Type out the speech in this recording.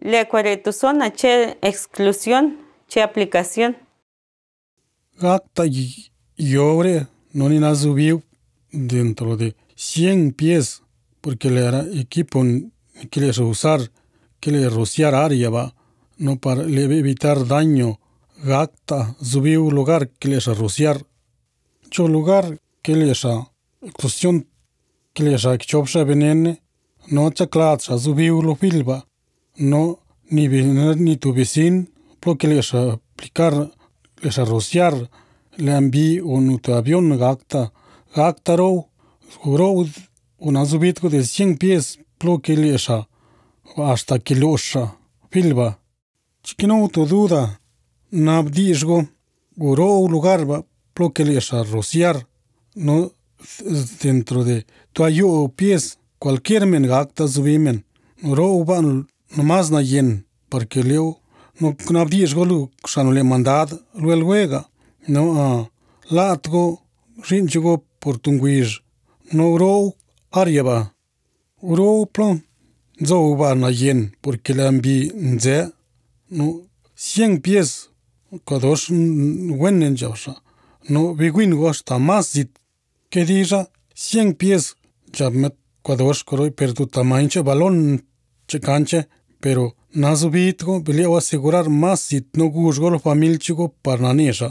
le tu a che exclusión, che aplicación. Gacta y no ni subió dentro de 100 pies, porque le era equipo que le usar, que le rociar área va, no para le evitar daño. Gacta subió lugar que les rociar. Yo lugar que le exclusión que le chopsa venene, no chaclatsa subió lo filba no ni, ni tu vecino, porque les aplicar, les arrociar, le enví un tu avión gacta, gactaro, juró un azubitco de 100 pies, porque les hasta a... filba. Chiquino tu duda, nabdisgo, ...un lugar, porque les arrociar, no dentro de tu o pies, cualquier mengacta subimen, no roban nomás na yen, porque leo, no knabdies golu, xano le mandad, luel huega, no a, latgo, rinchigo por tunguiz, no ro, ariaba, ro plon, zouba na yen, porque le ambi nze, no, cien pies, kadosh wennen javsha, no viguin gosh tamas zit, que dija, cien pies, javmet, kadosh koroi perdu tamanche balon, chekanche, pero nazubito bilia asegurar awa sigurar más itno guzgol familchigo parnaniesha.